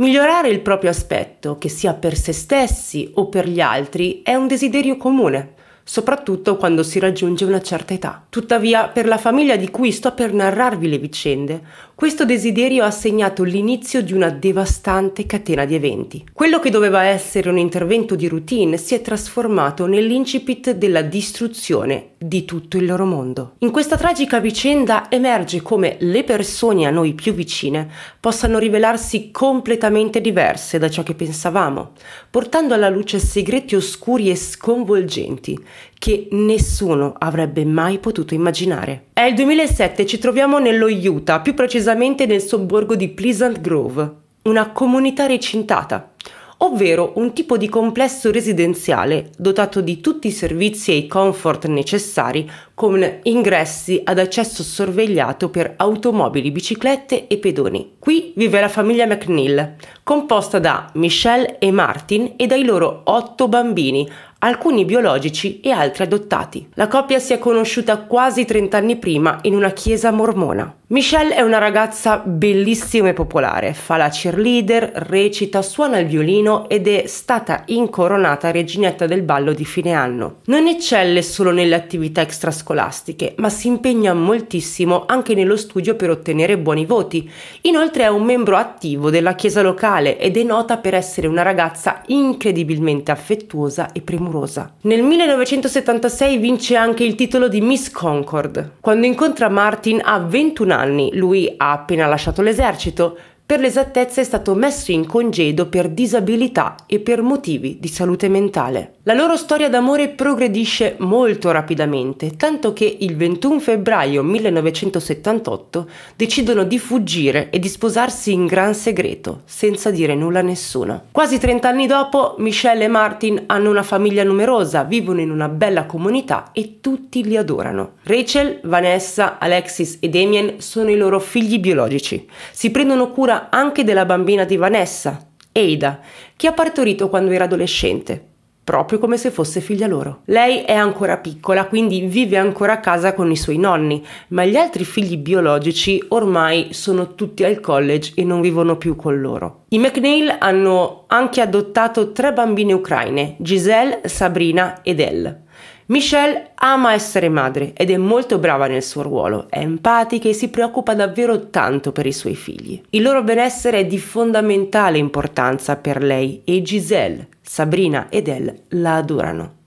Migliorare il proprio aspetto, che sia per se stessi o per gli altri, è un desiderio comune, soprattutto quando si raggiunge una certa età. Tuttavia, per la famiglia di cui sto per narrarvi le vicende, questo desiderio ha segnato l'inizio di una devastante catena di eventi. Quello che doveva essere un intervento di routine si è trasformato nell'incipit della distruzione di tutto il loro mondo. In questa tragica vicenda emerge come le persone a noi più vicine possano rivelarsi completamente diverse da ciò che pensavamo, portando alla luce segreti oscuri e sconvolgenti che nessuno avrebbe mai potuto immaginare. È il 2007 e ci troviamo nello Utah, più precisamente nel sobborgo di Pleasant Grove, una comunità recintata ovvero un tipo di complesso residenziale dotato di tutti i servizi e i comfort necessari con ingressi ad accesso sorvegliato per automobili, biciclette e pedoni. Qui vive la famiglia McNeil, composta da Michelle e Martin e dai loro otto bambini, alcuni biologici e altri adottati. La coppia si è conosciuta quasi 30 anni prima in una chiesa mormona. Michelle è una ragazza bellissima e popolare, fa la cheerleader, recita, suona il violino ed è stata incoronata reginetta del ballo di fine anno. Non eccelle solo nelle attività extrascolastiche, ma si impegna moltissimo anche nello studio per ottenere buoni voti. Inoltre è un membro attivo della chiesa locale ed è nota per essere una ragazza incredibilmente affettuosa e premurata clamorosa. Nel 1976 vince anche il titolo di Miss Concord. Quando incontra Martin ha 21 anni, lui ha appena lasciato l'esercito, per l'esattezza è stato messo in congedo per disabilità e per motivi di salute mentale. La loro storia d'amore progredisce molto rapidamente, tanto che il 21 febbraio 1978 decidono di fuggire e di sposarsi in gran segreto, senza dire nulla a nessuno. Quasi 30 anni dopo, Michelle e Martin hanno una famiglia numerosa, vivono in una bella comunità e tutti li adorano. Rachel, Vanessa, Alexis e Damien sono i loro figli biologici. Si prendono cura anche della bambina di Vanessa, Ada, che ha partorito quando era adolescente proprio come se fosse figlia loro. Lei è ancora piccola, quindi vive ancora a casa con i suoi nonni, ma gli altri figli biologici ormai sono tutti al college e non vivono più con loro. I McNeil hanno anche adottato tre bambine ucraine, Giselle, Sabrina ed Elle. Michelle ama essere madre ed è molto brava nel suo ruolo, è empatica e si preoccupa davvero tanto per i suoi figli. Il loro benessere è di fondamentale importanza per lei e Giselle, Sabrina ed Elle la adorano.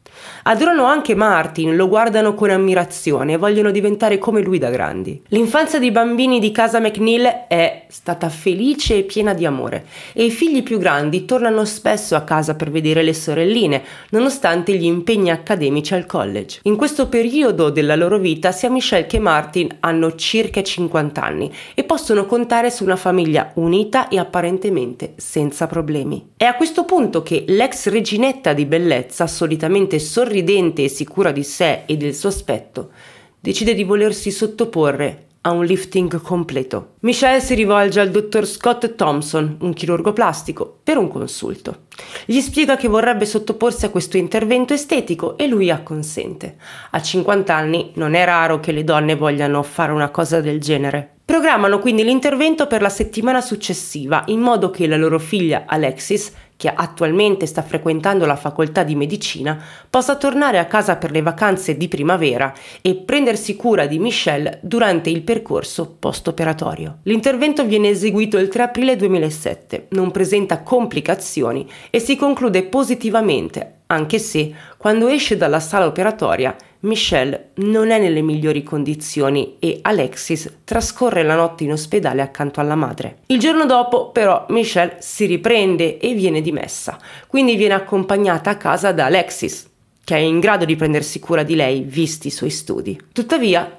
Adorano anche Martin, lo guardano con ammirazione e vogliono diventare come lui da grandi. L'infanzia dei bambini di casa McNeil è stata felice e piena di amore e i figli più grandi tornano spesso a casa per vedere le sorelline, nonostante gli impegni accademici al college. In questo periodo della loro vita sia Michelle che Martin hanno circa 50 anni e possono contare su una famiglia unita e apparentemente senza problemi. È a questo punto che l'ex reginetta di bellezza, solitamente sorridente e sicura di sé e del suo aspetto, decide di volersi sottoporre a un lifting completo. Michelle si rivolge al dottor Scott Thompson, un chirurgo plastico, per un consulto. Gli spiega che vorrebbe sottoporsi a questo intervento estetico e lui acconsente. A 50 anni non è raro che le donne vogliano fare una cosa del genere. Programmano quindi l'intervento per la settimana successiva in modo che la loro figlia Alexis che attualmente sta frequentando la facoltà di medicina, possa tornare a casa per le vacanze di primavera e prendersi cura di Michelle durante il percorso post-operatorio. L'intervento viene eseguito il 3 aprile 2007, non presenta complicazioni e si conclude positivamente, anche se quando esce dalla sala operatoria Michelle non è nelle migliori condizioni e Alexis trascorre la notte in ospedale accanto alla madre. Il giorno dopo però Michelle si riprende e viene dimessa, quindi viene accompagnata a casa da Alexis, che è in grado di prendersi cura di lei visti i suoi studi. Tuttavia,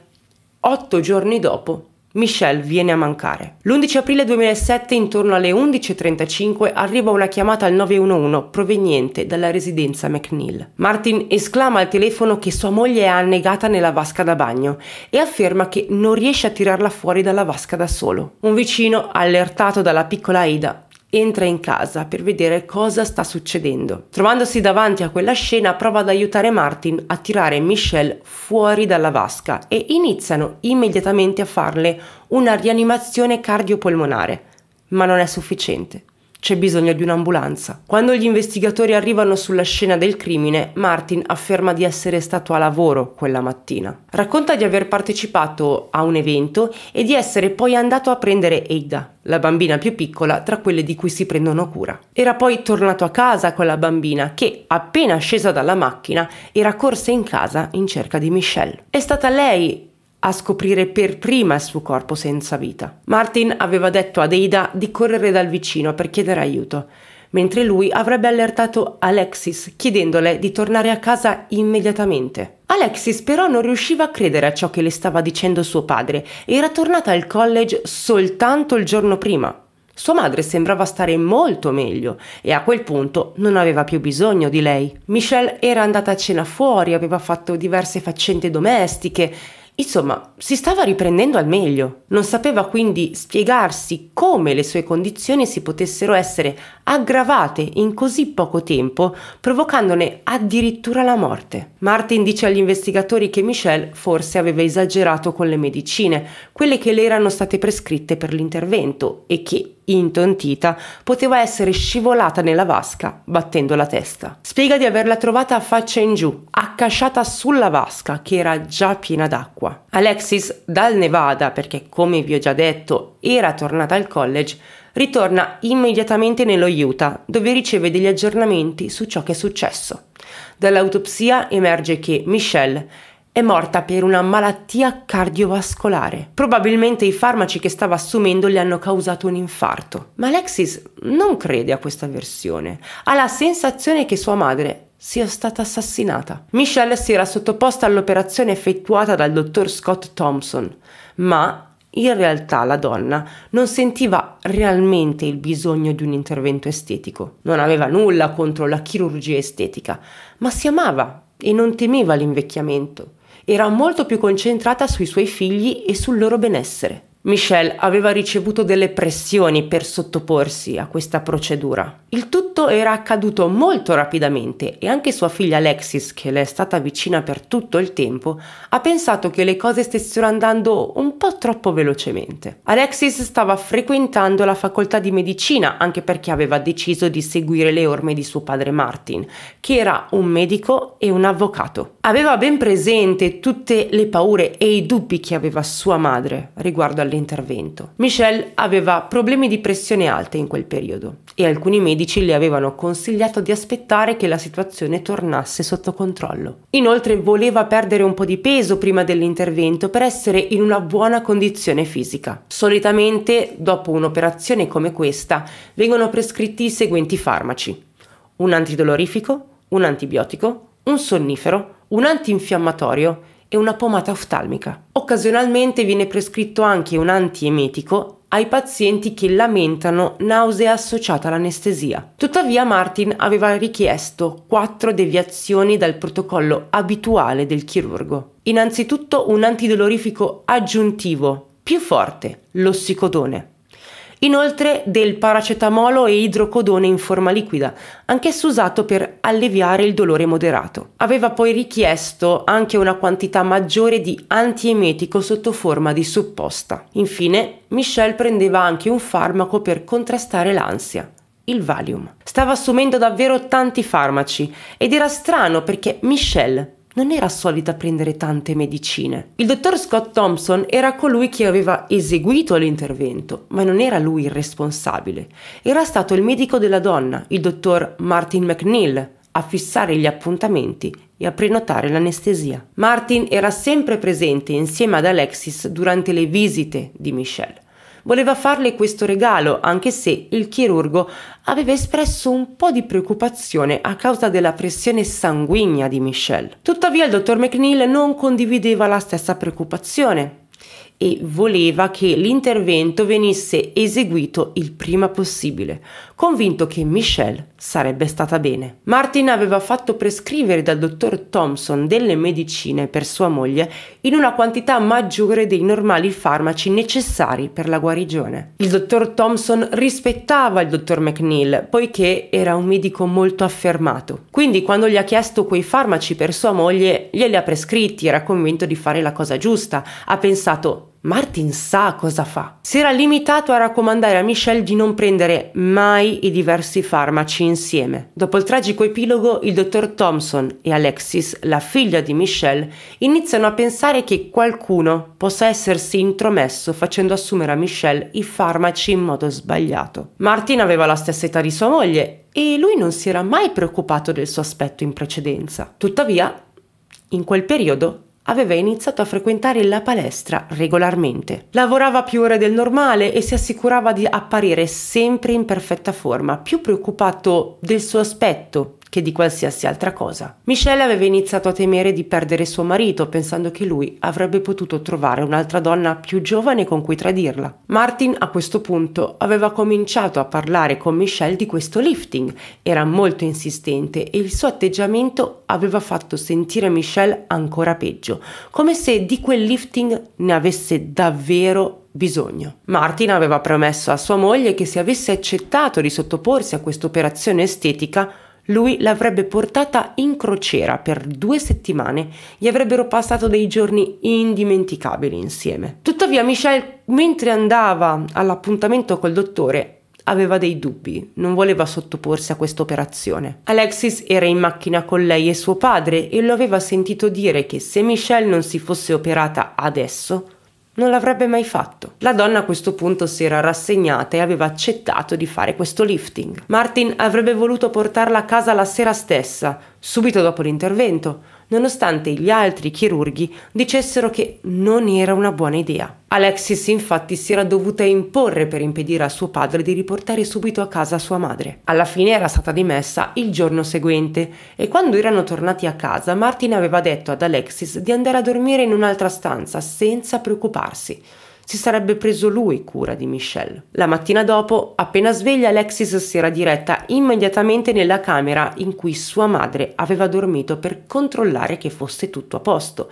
otto giorni dopo, Michelle viene a mancare. L'11 aprile 2007, intorno alle 11.35, arriva una chiamata al 911 proveniente dalla residenza McNeil. Martin esclama al telefono che sua moglie è annegata nella vasca da bagno e afferma che non riesce a tirarla fuori dalla vasca da solo. Un vicino, allertato dalla piccola Ada, entra in casa per vedere cosa sta succedendo. Trovandosi davanti a quella scena, prova ad aiutare Martin a tirare Michelle fuori dalla vasca e iniziano immediatamente a farle una rianimazione cardiopolmonare, ma non è sufficiente. C'è bisogno di un'ambulanza. Quando gli investigatori arrivano sulla scena del crimine, Martin afferma di essere stato a lavoro quella mattina. Racconta di aver partecipato a un evento e di essere poi andato a prendere Ada, la bambina più piccola tra quelle di cui si prendono cura. Era poi tornato a casa quella bambina che, appena scesa dalla macchina, era corsa in casa in cerca di Michelle. È stata lei a scoprire per prima il suo corpo senza vita. Martin aveva detto ad Ada di correre dal vicino per chiedere aiuto, mentre lui avrebbe allertato Alexis chiedendole di tornare a casa immediatamente. Alexis però non riusciva a credere a ciò che le stava dicendo suo padre e era tornata al college soltanto il giorno prima. Sua madre sembrava stare molto meglio e a quel punto non aveva più bisogno di lei. Michelle era andata a cena fuori, aveva fatto diverse faccende domestiche Insomma, si stava riprendendo al meglio, non sapeva quindi spiegarsi come le sue condizioni si potessero essere aggravate in così poco tempo, provocandone addirittura la morte. Martin dice agli investigatori che Michelle forse aveva esagerato con le medicine, quelle che le erano state prescritte per l'intervento, e che intontita, poteva essere scivolata nella vasca battendo la testa. Spiega di averla trovata a faccia in giù, accasciata sulla vasca che era già piena d'acqua. Alexis dal Nevada, perché come vi ho già detto era tornata al college, ritorna immediatamente nello Utah, dove riceve degli aggiornamenti su ciò che è successo. Dall'autopsia emerge che Michelle è morta per una malattia cardiovascolare. Probabilmente i farmaci che stava assumendo le hanno causato un infarto. Ma Alexis non crede a questa versione. Ha la sensazione che sua madre sia stata assassinata. Michelle si era sottoposta all'operazione effettuata dal dottor Scott Thompson, ma in realtà la donna non sentiva realmente il bisogno di un intervento estetico, non aveva nulla contro la chirurgia estetica, ma si amava e non temeva l'invecchiamento era molto più concentrata sui suoi figli e sul loro benessere. Michel aveva ricevuto delle pressioni per sottoporsi a questa procedura. Il tutto era accaduto molto rapidamente e anche sua figlia Alexis, che le è stata vicina per tutto il tempo, ha pensato che le cose stessero andando un po' troppo velocemente. Alexis stava frequentando la facoltà di medicina anche perché aveva deciso di seguire le orme di suo padre Martin, che era un medico e un avvocato. Aveva ben presente tutte le paure e i dubbi che aveva sua madre riguardo al l'intervento. Michelle aveva problemi di pressione alte in quel periodo e alcuni medici le avevano consigliato di aspettare che la situazione tornasse sotto controllo. Inoltre voleva perdere un po' di peso prima dell'intervento per essere in una buona condizione fisica. Solitamente dopo un'operazione come questa vengono prescritti i seguenti farmaci. Un antidolorifico, un antibiotico, un sonnifero, un antinfiammatorio e una pomata oftalmica. Occasionalmente viene prescritto anche un antiemetico ai pazienti che lamentano nausea associata all'anestesia. Tuttavia Martin aveva richiesto quattro deviazioni dal protocollo abituale del chirurgo. Innanzitutto un antidolorifico aggiuntivo, più forte, l'ossicodone. Inoltre del paracetamolo e idrocodone in forma liquida, anch'esso usato per alleviare il dolore moderato. Aveva poi richiesto anche una quantità maggiore di antiemetico sotto forma di supposta. Infine, Michelle prendeva anche un farmaco per contrastare l'ansia, il Valium. Stava assumendo davvero tanti farmaci ed era strano perché Michelle non era solita prendere tante medicine. Il dottor Scott Thompson era colui che aveva eseguito l'intervento, ma non era lui il responsabile. Era stato il medico della donna, il dottor Martin McNeil, a fissare gli appuntamenti e a prenotare l'anestesia. Martin era sempre presente insieme ad Alexis durante le visite di Michelle. Voleva farle questo regalo, anche se il chirurgo aveva espresso un po' di preoccupazione a causa della pressione sanguigna di Michelle. Tuttavia il dottor McNeil non condivideva la stessa preoccupazione e voleva che l'intervento venisse eseguito il prima possibile, convinto che Michelle sarebbe stata bene. Martin aveva fatto prescrivere dal dottor Thompson delle medicine per sua moglie in una quantità maggiore dei normali farmaci necessari per la guarigione. Il dottor Thompson rispettava il dottor McNeil poiché era un medico molto affermato, quindi quando gli ha chiesto quei farmaci per sua moglie glieli ha prescritti, era convinto di fare la cosa giusta, ha pensato Martin sa cosa fa. Si era limitato a raccomandare a Michelle di non prendere mai i diversi farmaci insieme. Dopo il tragico epilogo, il dottor Thompson e Alexis, la figlia di Michelle, iniziano a pensare che qualcuno possa essersi intromesso facendo assumere a Michelle i farmaci in modo sbagliato. Martin aveva la stessa età di sua moglie e lui non si era mai preoccupato del suo aspetto in precedenza. Tuttavia, in quel periodo aveva iniziato a frequentare la palestra regolarmente. Lavorava più ore del normale e si assicurava di apparire sempre in perfetta forma, più preoccupato del suo aspetto che di qualsiasi altra cosa. Michelle aveva iniziato a temere di perdere suo marito, pensando che lui avrebbe potuto trovare un'altra donna più giovane con cui tradirla. Martin a questo punto aveva cominciato a parlare con Michelle di questo lifting, era molto insistente e il suo atteggiamento aveva fatto sentire Michelle ancora peggio, come se di quel lifting ne avesse davvero bisogno. Martin aveva promesso a sua moglie che se avesse accettato di sottoporsi a questa operazione estetica lui l'avrebbe portata in crociera per due settimane, e avrebbero passato dei giorni indimenticabili insieme. Tuttavia Michelle, mentre andava all'appuntamento col dottore, aveva dei dubbi, non voleva sottoporsi a questa operazione. Alexis era in macchina con lei e suo padre e lo aveva sentito dire che se Michelle non si fosse operata adesso, non l'avrebbe mai fatto. La donna a questo punto si era rassegnata e aveva accettato di fare questo lifting. Martin avrebbe voluto portarla a casa la sera stessa, subito dopo l'intervento, nonostante gli altri chirurghi dicessero che non era una buona idea. Alexis infatti si era dovuta imporre per impedire a suo padre di riportare subito a casa sua madre. Alla fine era stata dimessa il giorno seguente e quando erano tornati a casa Martin aveva detto ad Alexis di andare a dormire in un'altra stanza senza preoccuparsi si sarebbe preso lui cura di Michelle. La mattina dopo, appena sveglia, Alexis si era diretta immediatamente nella camera in cui sua madre aveva dormito per controllare che fosse tutto a posto,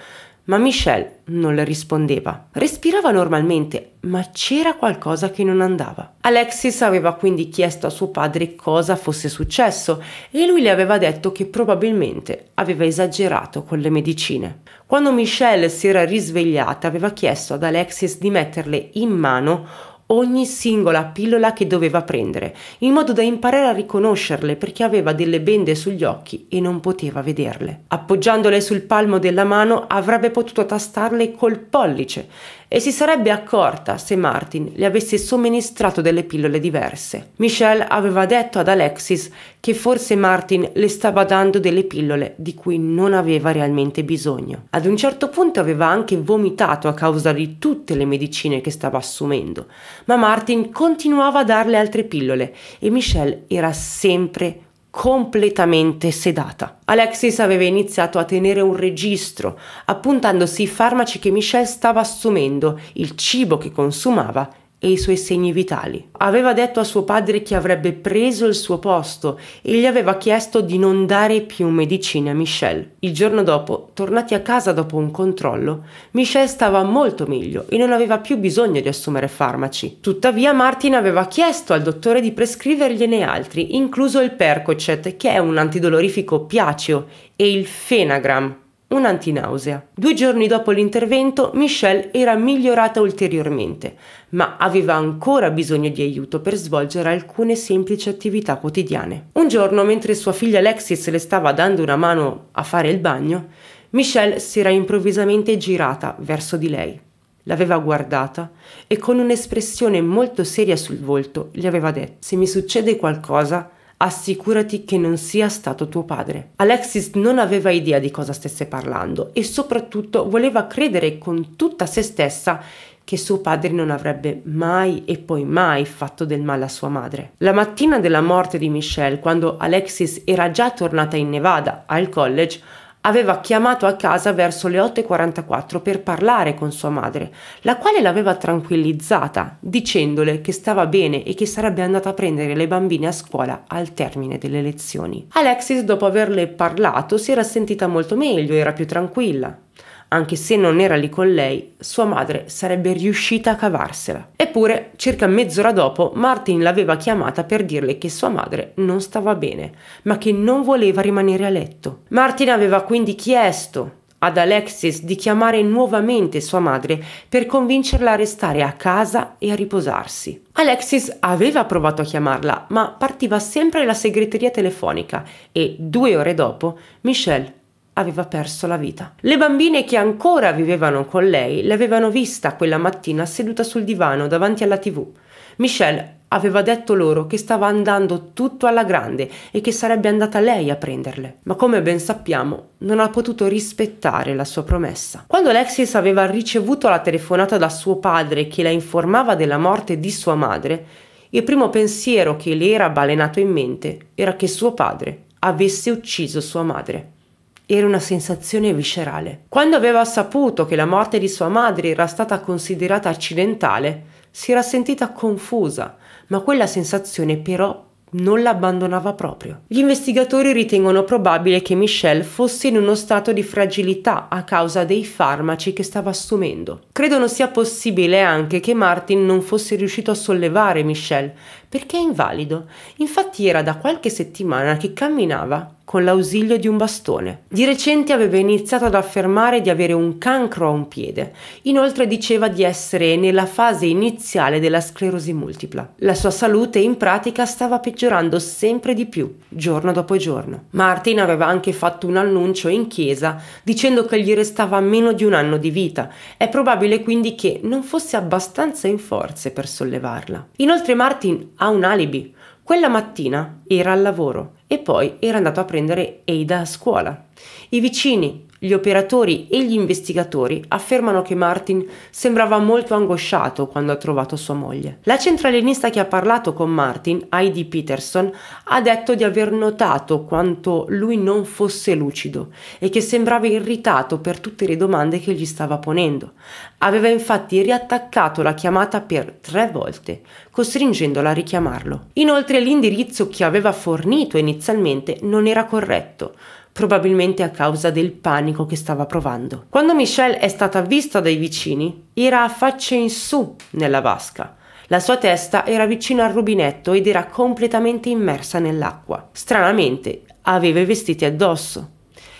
ma Michelle non le rispondeva. Respirava normalmente, ma c'era qualcosa che non andava. Alexis aveva quindi chiesto a suo padre cosa fosse successo e lui le aveva detto che probabilmente aveva esagerato con le medicine. Quando Michelle si era risvegliata aveva chiesto ad Alexis di metterle in mano ogni singola pillola che doveva prendere, in modo da imparare a riconoscerle perché aveva delle bende sugli occhi e non poteva vederle. Appoggiandole sul palmo della mano avrebbe potuto tastarle col pollice, e si sarebbe accorta se Martin le avesse somministrato delle pillole diverse. Michelle aveva detto ad Alexis che forse Martin le stava dando delle pillole di cui non aveva realmente bisogno. Ad un certo punto aveva anche vomitato a causa di tutte le medicine che stava assumendo, ma Martin continuava a darle altre pillole e Michelle era sempre completamente sedata. Alexis aveva iniziato a tenere un registro, appuntandosi i farmaci che Michelle stava assumendo, il cibo che consumava e i suoi segni vitali. Aveva detto a suo padre che avrebbe preso il suo posto e gli aveva chiesto di non dare più medicine a Michelle. Il giorno dopo, tornati a casa dopo un controllo, Michelle stava molto meglio e non aveva più bisogno di assumere farmaci. Tuttavia Martin aveva chiesto al dottore di prescrivergliene altri, incluso il Percocet, che è un antidolorifico piaceo, e il Fenagram, un antinausea. Due giorni dopo l'intervento Michelle era migliorata ulteriormente, ma aveva ancora bisogno di aiuto per svolgere alcune semplici attività quotidiane. Un giorno, mentre sua figlia Alexis le stava dando una mano a fare il bagno, Michelle si era improvvisamente girata verso di lei. L'aveva guardata e con un'espressione molto seria sul volto le aveva detto: Se mi succede qualcosa, assicurati che non sia stato tuo padre. Alexis non aveva idea di cosa stesse parlando e soprattutto voleva credere con tutta se stessa che suo padre non avrebbe mai e poi mai fatto del male a sua madre. La mattina della morte di Michelle, quando Alexis era già tornata in Nevada al college, aveva chiamato a casa verso le 8.44 per parlare con sua madre, la quale l'aveva tranquillizzata dicendole che stava bene e che sarebbe andata a prendere le bambine a scuola al termine delle lezioni. Alexis, dopo averle parlato, si era sentita molto meglio, era più tranquilla anche se non era lì con lei, sua madre sarebbe riuscita a cavarsela. Eppure, circa mezz'ora dopo, Martin l'aveva chiamata per dirle che sua madre non stava bene, ma che non voleva rimanere a letto. Martin aveva quindi chiesto ad Alexis di chiamare nuovamente sua madre per convincerla a restare a casa e a riposarsi. Alexis aveva provato a chiamarla, ma partiva sempre la segreteria telefonica e due ore dopo Michelle aveva perso la vita. Le bambine che ancora vivevano con lei l'avevano vista quella mattina seduta sul divano davanti alla tv. Michelle aveva detto loro che stava andando tutto alla grande e che sarebbe andata lei a prenderle, ma come ben sappiamo non ha potuto rispettare la sua promessa. Quando Alexis aveva ricevuto la telefonata da suo padre che la informava della morte di sua madre, il primo pensiero che le era balenato in mente era che suo padre avesse ucciso sua madre era una sensazione viscerale. Quando aveva saputo che la morte di sua madre era stata considerata accidentale, si era sentita confusa, ma quella sensazione però non l'abbandonava proprio. Gli investigatori ritengono probabile che Michelle fosse in uno stato di fragilità a causa dei farmaci che stava assumendo. Credono sia possibile anche che Martin non fosse riuscito a sollevare Michelle perché è invalido. Infatti era da qualche settimana che camminava con l'ausilio di un bastone. Di recente aveva iniziato ad affermare di avere un cancro a un piede. Inoltre diceva di essere nella fase iniziale della sclerosi multipla. La sua salute in pratica stava peggiorando sempre di più, giorno dopo giorno. Martin aveva anche fatto un annuncio in chiesa dicendo che gli restava meno di un anno di vita. È probabile quindi che non fosse abbastanza in forze per sollevarla. Inoltre Martin ha un alibi. Quella mattina era al lavoro e poi era andato a prendere Ada a scuola. I vicini gli operatori e gli investigatori affermano che Martin sembrava molto angosciato quando ha trovato sua moglie. La centralinista che ha parlato con Martin, Heidi Peterson, ha detto di aver notato quanto lui non fosse lucido e che sembrava irritato per tutte le domande che gli stava ponendo. Aveva infatti riattaccato la chiamata per tre volte, costringendola a richiamarlo. Inoltre l'indirizzo che aveva fornito inizialmente non era corretto, probabilmente a causa del panico che stava provando. Quando Michelle è stata vista dai vicini, era a faccia in su nella vasca. La sua testa era vicino al rubinetto ed era completamente immersa nell'acqua. Stranamente, aveva i vestiti addosso.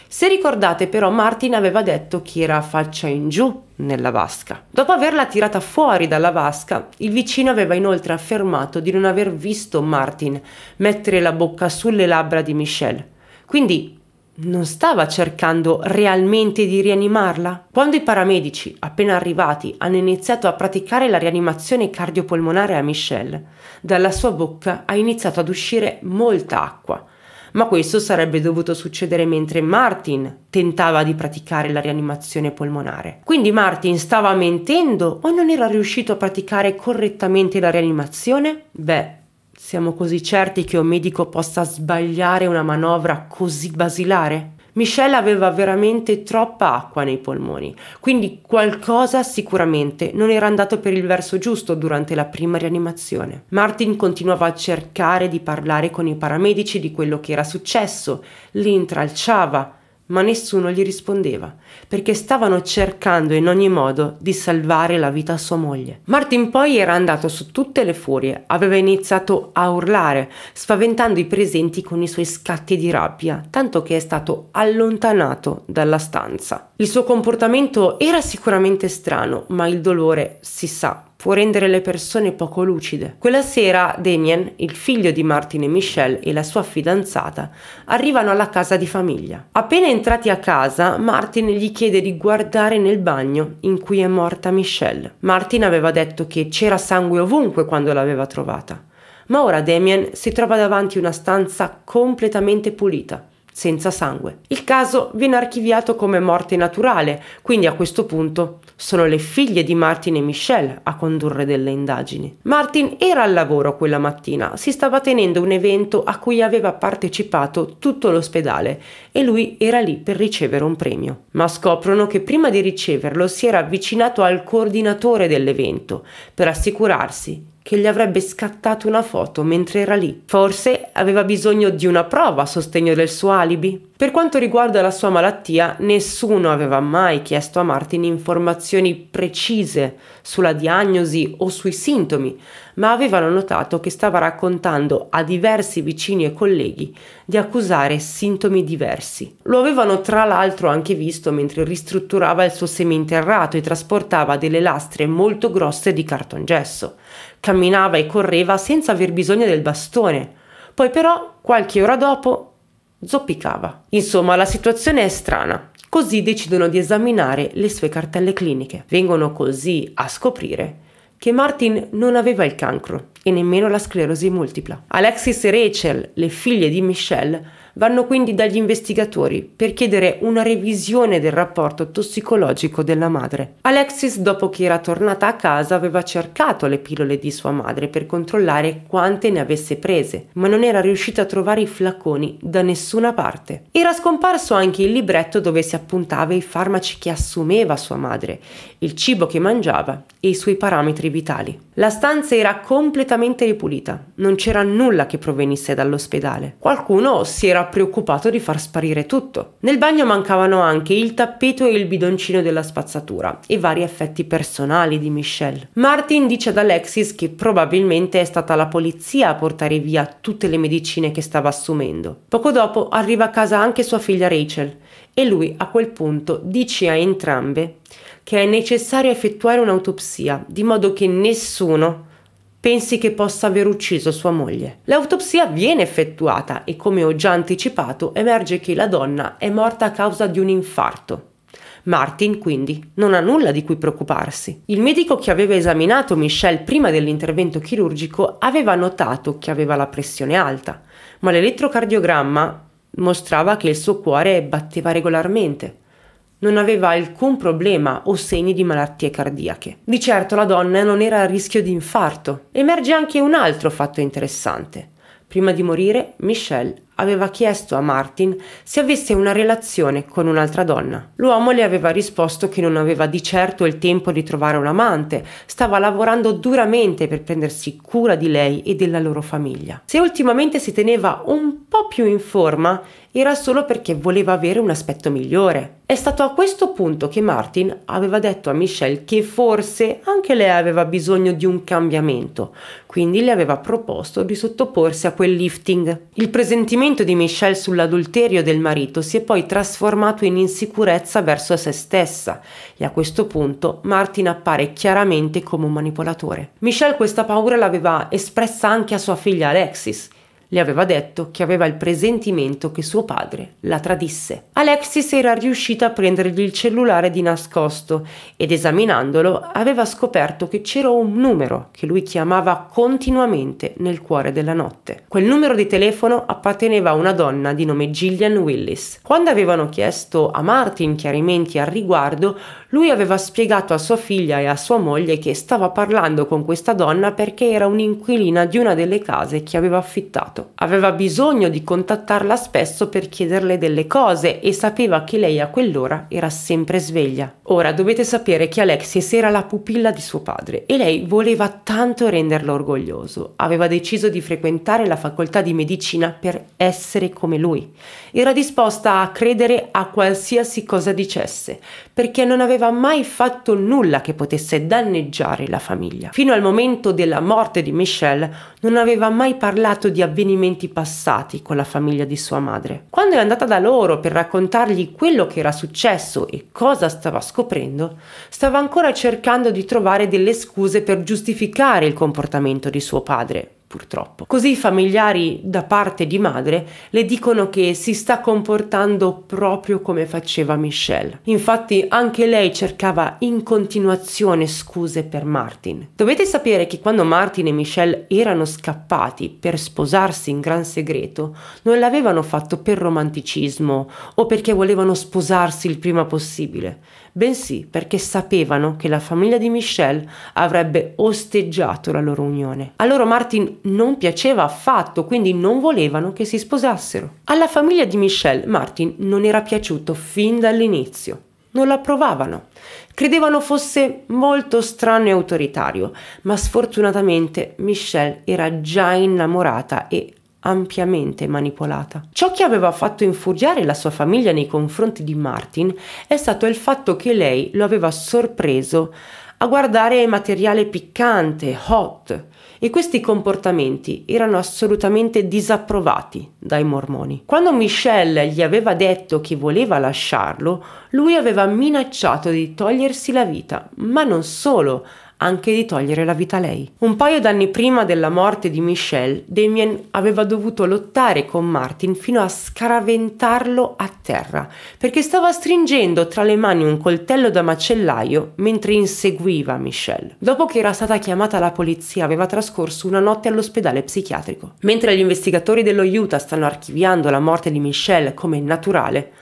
Se ricordate però Martin aveva detto che era a faccia in giù nella vasca. Dopo averla tirata fuori dalla vasca, il vicino aveva inoltre affermato di non aver visto Martin mettere la bocca sulle labbra di Michelle. Quindi non stava cercando realmente di rianimarla? Quando i paramedici, appena arrivati, hanno iniziato a praticare la rianimazione cardiopolmonare a Michelle, dalla sua bocca ha iniziato ad uscire molta acqua. Ma questo sarebbe dovuto succedere mentre Martin tentava di praticare la rianimazione polmonare. Quindi Martin stava mentendo o non era riuscito a praticare correttamente la rianimazione? Beh, siamo così certi che un medico possa sbagliare una manovra così basilare? Michelle aveva veramente troppa acqua nei polmoni, quindi qualcosa sicuramente non era andato per il verso giusto durante la prima rianimazione. Martin continuava a cercare di parlare con i paramedici di quello che era successo, li intralciava, ma nessuno gli rispondeva, perché stavano cercando in ogni modo di salvare la vita a sua moglie. Martin poi era andato su tutte le furie, aveva iniziato a urlare, spaventando i presenti con i suoi scatti di rabbia, tanto che è stato allontanato dalla stanza. Il suo comportamento era sicuramente strano, ma il dolore, si sa, può rendere le persone poco lucide. Quella sera Damien, il figlio di Martin e Michelle e la sua fidanzata arrivano alla casa di famiglia. Appena entrati a casa, Martin gli chiede di guardare nel bagno in cui è morta Michelle. Martin aveva detto che c'era sangue ovunque quando l'aveva trovata. Ma ora Damien si trova davanti a una stanza completamente pulita senza sangue. Il caso viene archiviato come morte naturale, quindi a questo punto sono le figlie di Martin e Michelle a condurre delle indagini. Martin era al lavoro quella mattina, si stava tenendo un evento a cui aveva partecipato tutto l'ospedale e lui era lì per ricevere un premio. Ma scoprono che prima di riceverlo si era avvicinato al coordinatore dell'evento per assicurarsi che gli avrebbe scattato una foto mentre era lì. Forse aveva bisogno di una prova a sostegno del suo alibi. Per quanto riguarda la sua malattia, nessuno aveva mai chiesto a Martin informazioni precise sulla diagnosi o sui sintomi, ma avevano notato che stava raccontando a diversi vicini e colleghi di accusare sintomi diversi. Lo avevano tra l'altro anche visto mentre ristrutturava il suo seminterrato e trasportava delle lastre molto grosse di cartongesso camminava e correva senza aver bisogno del bastone. Poi però, qualche ora dopo, zoppicava. Insomma, la situazione è strana. Così decidono di esaminare le sue cartelle cliniche. Vengono così a scoprire che Martin non aveva il cancro, e nemmeno la sclerosi multipla. Alexis e Rachel, le figlie di Michelle, vanno quindi dagli investigatori per chiedere una revisione del rapporto tossicologico della madre. Alexis, dopo che era tornata a casa, aveva cercato le pillole di sua madre per controllare quante ne avesse prese, ma non era riuscita a trovare i flaconi da nessuna parte. Era scomparso anche il libretto dove si appuntava i farmaci che assumeva sua madre, il cibo che mangiava e i suoi parametri vitali. La stanza era completamente ripulita, non c'era nulla che provenisse dall'ospedale. Qualcuno si era preoccupato di far sparire tutto. Nel bagno mancavano anche il tappeto e il bidoncino della spazzatura e vari effetti personali di Michelle. Martin dice ad Alexis che probabilmente è stata la polizia a portare via tutte le medicine che stava assumendo. Poco dopo arriva a casa anche sua figlia Rachel e lui a quel punto dice a entrambe che è necessario effettuare un'autopsia, di modo che nessuno pensi che possa aver ucciso sua moglie. L'autopsia viene effettuata e come ho già anticipato emerge che la donna è morta a causa di un infarto. Martin quindi non ha nulla di cui preoccuparsi. Il medico che aveva esaminato Michelle prima dell'intervento chirurgico aveva notato che aveva la pressione alta, ma l'elettrocardiogramma mostrava che il suo cuore batteva regolarmente non aveva alcun problema o segni di malattie cardiache. Di certo la donna non era a rischio di infarto. Emerge anche un altro fatto interessante. Prima di morire, Michelle aveva chiesto a Martin se avesse una relazione con un'altra donna. L'uomo le aveva risposto che non aveva di certo il tempo di trovare un amante, stava lavorando duramente per prendersi cura di lei e della loro famiglia. Se ultimamente si teneva un po' più in forma, era solo perché voleva avere un aspetto migliore. È stato a questo punto che Martin aveva detto a Michelle che forse anche lei aveva bisogno di un cambiamento, quindi le aveva proposto di sottoporsi a quel lifting. Il presentimento di Michelle sull'adulterio del marito si è poi trasformato in insicurezza verso se stessa e a questo punto Martin appare chiaramente come un manipolatore. Michelle questa paura l'aveva espressa anche a sua figlia Alexis le aveva detto che aveva il presentimento che suo padre la tradisse. Alexis era riuscita a prendergli il cellulare di nascosto ed esaminandolo aveva scoperto che c'era un numero che lui chiamava continuamente nel cuore della notte. Quel numero di telefono apparteneva a una donna di nome Gillian Willis. Quando avevano chiesto a Martin chiarimenti al riguardo, lui aveva spiegato a sua figlia e a sua moglie che stava parlando con questa donna perché era un'inquilina di una delle case che aveva affittato. Aveva bisogno di contattarla spesso per chiederle delle cose e sapeva che lei a quell'ora era sempre sveglia. Ora dovete sapere che Alexis era la pupilla di suo padre e lei voleva tanto renderlo orgoglioso. Aveva deciso di frequentare la facoltà di medicina per essere come lui. Era disposta a credere a qualsiasi cosa dicesse, perché non aveva mai fatto nulla che potesse danneggiare la famiglia. Fino al momento della morte di Michelle non aveva mai parlato di avvenimenti passati con la famiglia di sua madre. Quando è andata da loro per raccontargli quello che era successo e cosa stava scoprendo, stava ancora cercando di trovare delle scuse per giustificare il comportamento di suo padre, purtroppo. Così i familiari da parte di madre le dicono che si sta comportando proprio come faceva Michelle. Infatti anche lei cercava in continuazione scuse per Martin. Dovete sapere che quando Martin e Michelle erano scappati per sposarsi in gran segreto, non l'avevano fatto per romanticismo o perché volevano sposarsi il prima possibile, bensì perché sapevano che la famiglia di Michelle avrebbe osteggiato la loro unione. A loro Martin non piaceva affatto, quindi non volevano che si sposassero. Alla famiglia di Michelle Martin non era piaciuto fin dall'inizio. Non l'approvavano. Credevano fosse molto strano e autoritario, ma sfortunatamente Michelle era già innamorata e ampiamente manipolata. Ciò che aveva fatto infuriare la sua famiglia nei confronti di Martin è stato il fatto che lei lo aveva sorpreso a guardare materiale piccante, hot, e questi comportamenti erano assolutamente disapprovati dai mormoni. Quando Michelle gli aveva detto che voleva lasciarlo, lui aveva minacciato di togliersi la vita, ma non solo, anche di togliere la vita a lei. Un paio d'anni prima della morte di Michelle, Damien aveva dovuto lottare con Martin fino a scaraventarlo a terra, perché stava stringendo tra le mani un coltello da macellaio mentre inseguiva Michelle. Dopo che era stata chiamata la polizia, aveva trascorso una notte all'ospedale psichiatrico. Mentre gli investigatori dello Utah stanno archiviando la morte di Michelle come naturale,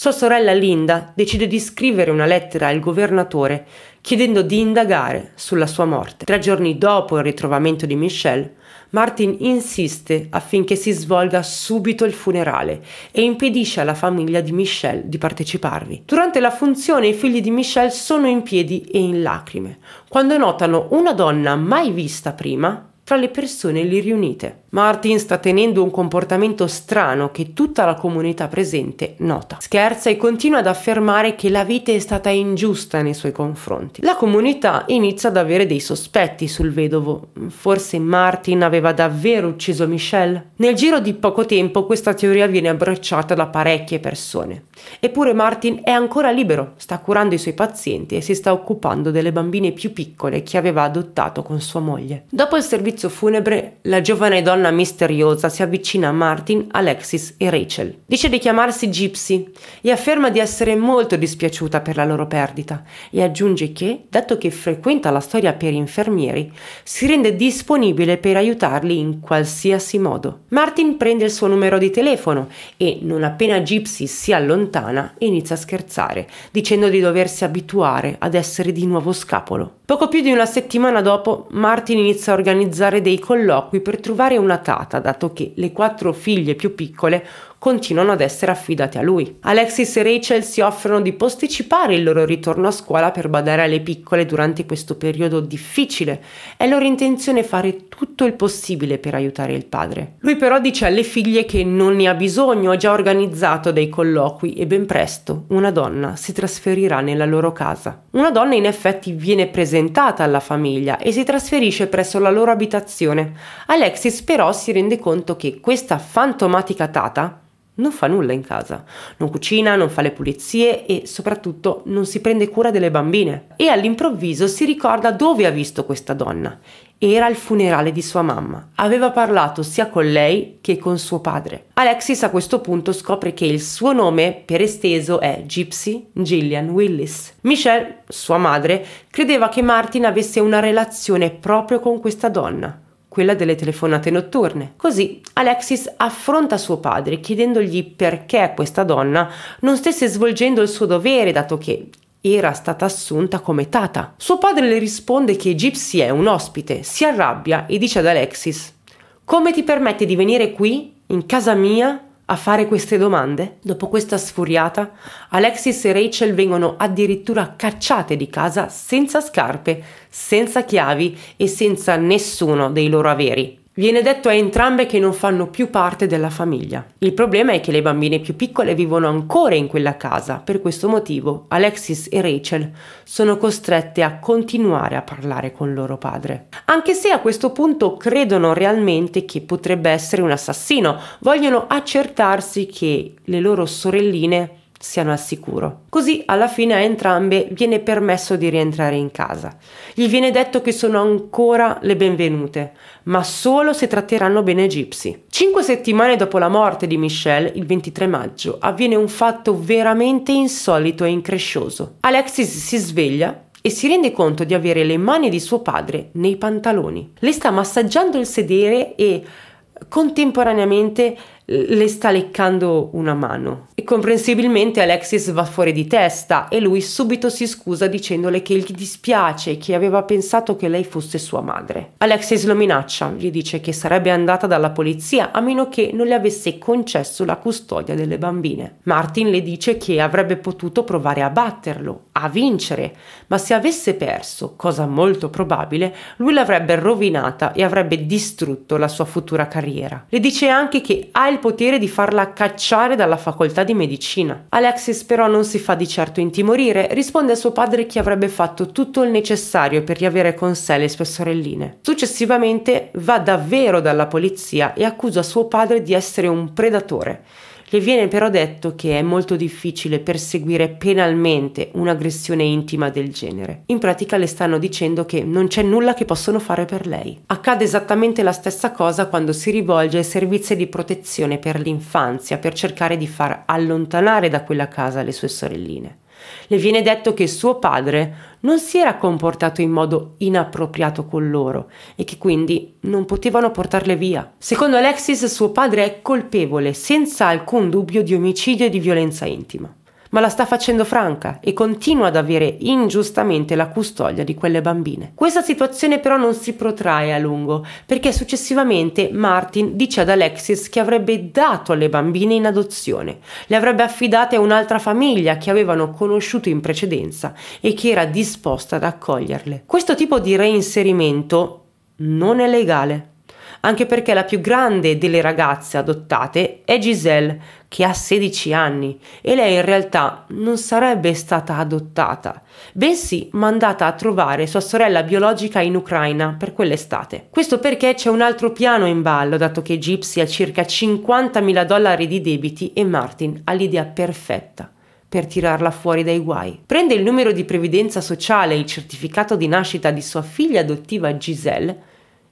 sua sorella Linda decide di scrivere una lettera al governatore chiedendo di indagare sulla sua morte. Tre giorni dopo il ritrovamento di Michelle, Martin insiste affinché si svolga subito il funerale e impedisce alla famiglia di Michelle di parteciparvi. Durante la funzione i figli di Michelle sono in piedi e in lacrime, quando notano una donna mai vista prima tra le persone lì riunite. Martin sta tenendo un comportamento strano che tutta la comunità presente nota. Scherza e continua ad affermare che la vita è stata ingiusta nei suoi confronti. La comunità inizia ad avere dei sospetti sul vedovo. Forse Martin aveva davvero ucciso Michelle? Nel giro di poco tempo questa teoria viene abbracciata da parecchie persone. Eppure Martin è ancora libero, sta curando i suoi pazienti e si sta occupando delle bambine più piccole che aveva adottato con sua moglie. Dopo il servizio funebre, la giovane donna donna misteriosa si avvicina a Martin, Alexis e Rachel. Dice di chiamarsi Gypsy e afferma di essere molto dispiaciuta per la loro perdita e aggiunge che, dato che frequenta la storia per infermieri, si rende disponibile per aiutarli in qualsiasi modo. Martin prende il suo numero di telefono e, non appena Gypsy si allontana, inizia a scherzare, dicendo di doversi abituare ad essere di nuovo scapolo. Poco più di una settimana dopo, Martin inizia a organizzare dei colloqui per trovare una neonatata, dato che le quattro figlie più piccole continuano ad essere affidate a lui. Alexis e Rachel si offrono di posticipare il loro ritorno a scuola per badare alle piccole durante questo periodo difficile. È loro intenzione fare tutto il possibile per aiutare il padre. Lui però dice alle figlie che non ne ha bisogno, ha già organizzato dei colloqui e ben presto una donna si trasferirà nella loro casa. Una donna in effetti viene presentata alla famiglia e si trasferisce presso la loro abitazione. Alexis però però si rende conto che questa fantomatica tata non fa nulla in casa, non cucina, non fa le pulizie e soprattutto non si prende cura delle bambine. E all'improvviso si ricorda dove ha visto questa donna. Era al funerale di sua mamma. Aveva parlato sia con lei che con suo padre. Alexis a questo punto scopre che il suo nome per esteso è Gypsy Gillian Willis. Michelle, sua madre, credeva che Martin avesse una relazione proprio con questa donna quella delle telefonate notturne. Così Alexis affronta suo padre chiedendogli perché questa donna non stesse svolgendo il suo dovere dato che era stata assunta come tata. Suo padre le risponde che Gypsy è un ospite, si arrabbia e dice ad Alexis Come ti permetti di venire qui, in casa mia, a fare queste domande? Dopo questa sfuriata, Alexis e Rachel vengono addirittura cacciate di casa senza scarpe, senza chiavi e senza nessuno dei loro averi. Viene detto a entrambe che non fanno più parte della famiglia. Il problema è che le bambine più piccole vivono ancora in quella casa, per questo motivo Alexis e Rachel sono costrette a continuare a parlare con loro padre. Anche se a questo punto credono realmente che potrebbe essere un assassino, vogliono accertarsi che le loro sorelline siano al sicuro. Così alla fine a entrambe viene permesso di rientrare in casa. Gli viene detto che sono ancora le benvenute, ma solo se tratteranno bene Gypsy. Cinque settimane dopo la morte di Michelle, il 23 maggio, avviene un fatto veramente insolito e increscioso. Alexis si sveglia e si rende conto di avere le mani di suo padre nei pantaloni. Le sta massaggiando il sedere e contemporaneamente le sta leccando una mano. E comprensibilmente Alexis va fuori di testa e lui subito si scusa dicendole che gli dispiace che aveva pensato che lei fosse sua madre. Alexis lo minaccia, gli dice che sarebbe andata dalla polizia a meno che non le avesse concesso la custodia delle bambine. Martin le dice che avrebbe potuto provare a batterlo, a vincere, ma se avesse perso, cosa molto probabile, lui l'avrebbe rovinata e avrebbe distrutto la sua futura carriera. Le dice anche che ha il potere di farla cacciare dalla facoltà di medicina. Alexis però non si fa di certo intimorire, risponde a suo padre che avrebbe fatto tutto il necessario per riavere con sé le sue sorelline. Successivamente va davvero dalla polizia e accusa suo padre di essere un predatore le viene però detto che è molto difficile perseguire penalmente un'aggressione intima del genere. In pratica le stanno dicendo che non c'è nulla che possono fare per lei. Accade esattamente la stessa cosa quando si rivolge ai servizi di protezione per l'infanzia per cercare di far allontanare da quella casa le sue sorelline. Le viene detto che suo padre non si era comportato in modo inappropriato con loro e che quindi non potevano portarle via. Secondo Alexis suo padre è colpevole senza alcun dubbio di omicidio e di violenza intima ma la sta facendo franca e continua ad avere ingiustamente la custodia di quelle bambine. Questa situazione però non si protrae a lungo, perché successivamente Martin dice ad Alexis che avrebbe dato le bambine in adozione, le avrebbe affidate a un'altra famiglia che avevano conosciuto in precedenza e che era disposta ad accoglierle. Questo tipo di reinserimento non è legale anche perché la più grande delle ragazze adottate è Giselle, che ha 16 anni, e lei in realtà non sarebbe stata adottata, bensì mandata a trovare sua sorella biologica in Ucraina per quell'estate. Questo perché c'è un altro piano in ballo, dato che Gypsy ha circa 50.000 dollari di debiti e Martin ha l'idea perfetta per tirarla fuori dai guai. Prende il numero di previdenza sociale e il certificato di nascita di sua figlia adottiva Giselle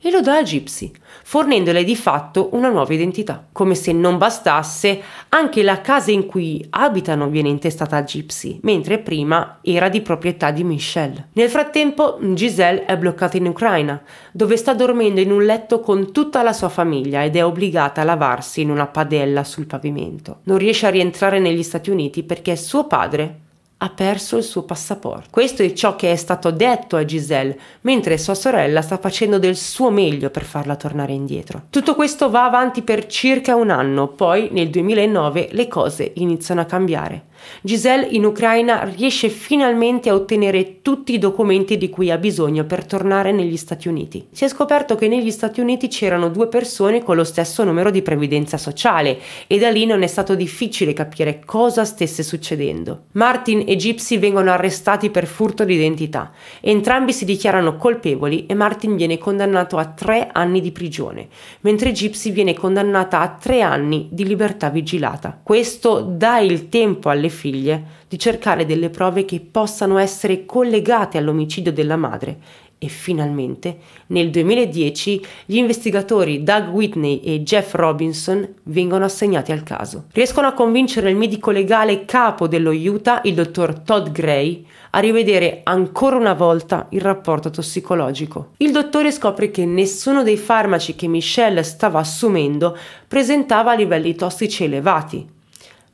e lo dà a Gypsy, fornendole di fatto una nuova identità. Come se non bastasse, anche la casa in cui abitano viene intestata a Gypsy, mentre prima era di proprietà di Michelle. Nel frattempo, Giselle è bloccata in Ucraina, dove sta dormendo in un letto con tutta la sua famiglia ed è obbligata a lavarsi in una padella sul pavimento. Non riesce a rientrare negli Stati Uniti perché suo padre ha perso il suo passaporto. Questo è ciò che è stato detto a Giselle, mentre sua sorella sta facendo del suo meglio per farla tornare indietro. Tutto questo va avanti per circa un anno, poi nel 2009 le cose iniziano a cambiare. Giselle in Ucraina riesce finalmente a ottenere tutti i documenti di cui ha bisogno per tornare negli Stati Uniti. Si è scoperto che negli Stati Uniti c'erano due persone con lo stesso numero di previdenza sociale e da lì non è stato difficile capire cosa stesse succedendo. Martin e Gypsy vengono arrestati per furto d'identità. Entrambi si dichiarano colpevoli e Martin viene condannato a tre anni di prigione, mentre Gypsy viene condannata a tre anni di libertà vigilata. Questo dà il tempo alle le figlie di cercare delle prove che possano essere collegate all'omicidio della madre e finalmente nel 2010 gli investigatori Doug Whitney e Jeff Robinson vengono assegnati al caso. Riescono a convincere il medico legale capo dello Utah, il dottor Todd Gray, a rivedere ancora una volta il rapporto tossicologico. Il dottore scopre che nessuno dei farmaci che Michelle stava assumendo presentava livelli tossici elevati,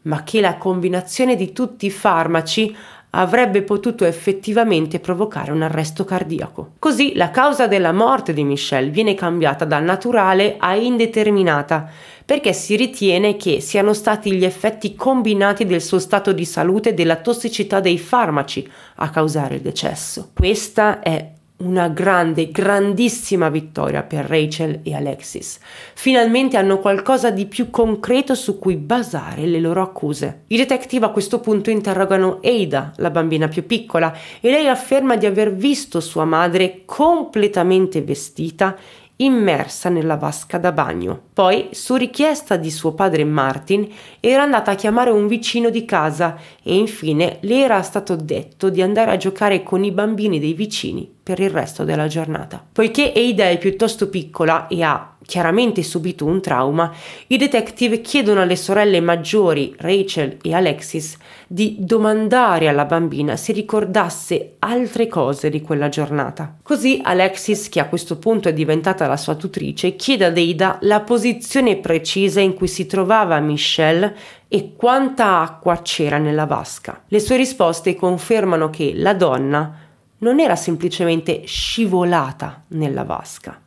ma che la combinazione di tutti i farmaci avrebbe potuto effettivamente provocare un arresto cardiaco. Così la causa della morte di Michelle viene cambiata da naturale a indeterminata, perché si ritiene che siano stati gli effetti combinati del suo stato di salute e della tossicità dei farmaci a causare il decesso. Questa è una grande, grandissima vittoria per Rachel e Alexis. Finalmente hanno qualcosa di più concreto su cui basare le loro accuse. I detective a questo punto interrogano Ada, la bambina più piccola, e lei afferma di aver visto sua madre completamente vestita immersa nella vasca da bagno. Poi, su richiesta di suo padre Martin, era andata a chiamare un vicino di casa e infine le era stato detto di andare a giocare con i bambini dei vicini per il resto della giornata. Poiché Ada è piuttosto piccola e ha chiaramente subito un trauma, i detective chiedono alle sorelle maggiori, Rachel e Alexis, di domandare alla bambina se ricordasse altre cose di quella giornata. Così Alexis, che a questo punto è diventata la sua tutrice, chiede ad Ada la posizione precisa in cui si trovava Michelle e quanta acqua c'era nella vasca. Le sue risposte confermano che la donna non era semplicemente scivolata nella vasca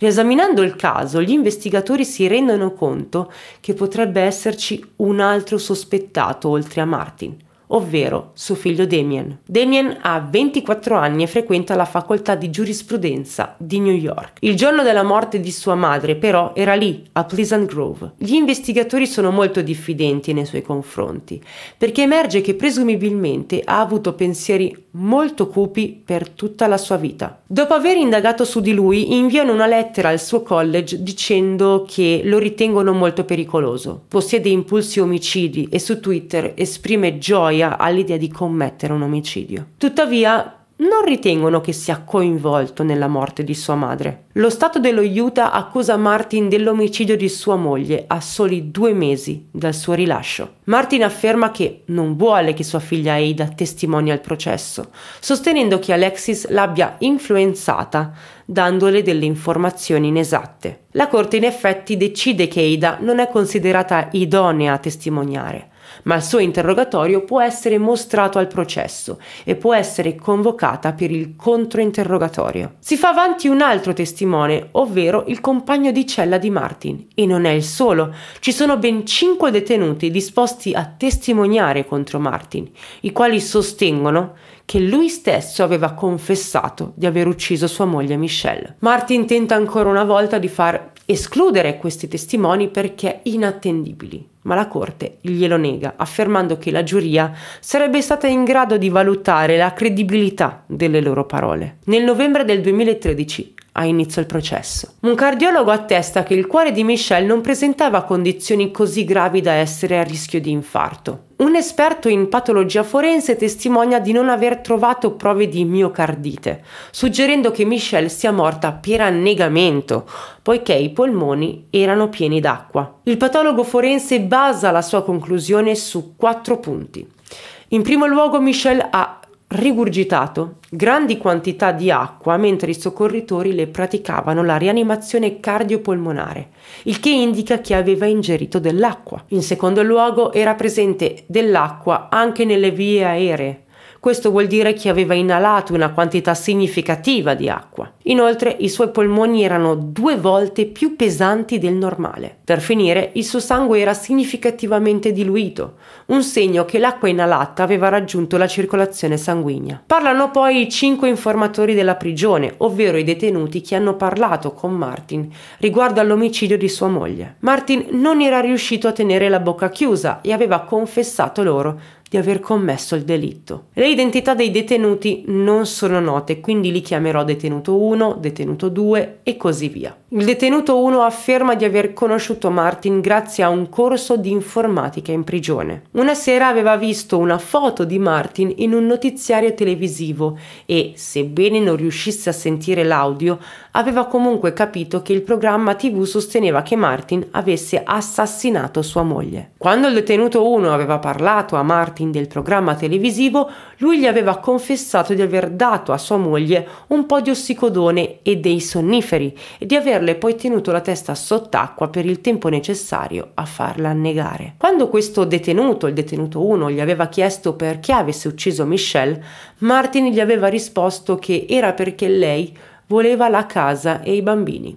Riesaminando il caso, gli investigatori si rendono conto che potrebbe esserci un altro sospettato oltre a Martin ovvero suo figlio Damien. Damien ha 24 anni e frequenta la facoltà di giurisprudenza di New York. Il giorno della morte di sua madre però era lì, a Pleasant Grove. Gli investigatori sono molto diffidenti nei suoi confronti, perché emerge che presumibilmente ha avuto pensieri molto cupi per tutta la sua vita. Dopo aver indagato su di lui, inviano una lettera al suo college dicendo che lo ritengono molto pericoloso. Possiede impulsi omicidi e su Twitter esprime gioia gioia all'idea di commettere un omicidio. Tuttavia, non ritengono che sia coinvolto nella morte di sua madre. Lo Stato dello Utah accusa Martin dell'omicidio di sua moglie a soli due mesi dal suo rilascio. Martin afferma che non vuole che sua figlia Ada testimoni al processo, sostenendo che Alexis l'abbia influenzata dandole delle informazioni inesatte. La Corte in effetti decide che Ada non è considerata idonea a testimoniare ma il suo interrogatorio può essere mostrato al processo e può essere convocata per il controinterrogatorio. Si fa avanti un altro testimone, ovvero il compagno di cella di Martin, e non è il solo. Ci sono ben cinque detenuti disposti a testimoniare contro Martin, i quali sostengono che lui stesso aveva confessato di aver ucciso sua moglie Michelle. Martin tenta ancora una volta di far escludere questi testimoni perché inattendibili ma la Corte glielo nega, affermando che la giuria sarebbe stata in grado di valutare la credibilità delle loro parole. Nel novembre del 2013 ha inizio il processo. Un cardiologo attesta che il cuore di Michelle non presentava condizioni così gravi da essere a rischio di infarto. Un esperto in patologia forense testimonia di non aver trovato prove di miocardite, suggerendo che Michelle sia morta per annegamento, poiché i polmoni erano pieni d'acqua. Il patologo forense basa la sua conclusione su quattro punti. In primo luogo Michel ha rigurgitato grandi quantità di acqua mentre i soccorritori le praticavano la rianimazione cardiopolmonare, il che indica che aveva ingerito dell'acqua. In secondo luogo era presente dell'acqua anche nelle vie aeree, questo vuol dire che aveva inalato una quantità significativa di acqua. Inoltre i suoi polmoni erano due volte più pesanti del normale. Per finire, il suo sangue era significativamente diluito, un segno che l'acqua inalata aveva raggiunto la circolazione sanguigna. Parlano poi i cinque informatori della prigione, ovvero i detenuti che hanno parlato con Martin riguardo all'omicidio di sua moglie. Martin non era riuscito a tenere la bocca chiusa e aveva confessato loro di aver commesso il delitto. Le identità dei detenuti non sono note, quindi li chiamerò detenuto 1, detenuto 2 e così via. Il detenuto 1 afferma di aver conosciuto Martin grazie a un corso di informatica in prigione. Una sera aveva visto una foto di Martin in un notiziario televisivo e, sebbene non riuscisse a sentire l'audio, aveva comunque capito che il programma TV sosteneva che Martin avesse assassinato sua moglie. Quando il detenuto 1 aveva parlato a Martin casting del programma televisivo, lui gli aveva confessato di aver dato a sua moglie un po' di ossicodone e dei sonniferi e di averle poi tenuto la testa sott'acqua per il tempo necessario a farla annegare. Quando questo detenuto, il detenuto 1, gli aveva chiesto perché avesse ucciso Michelle, Martin gli aveva risposto che era perché lei voleva la casa e i bambini.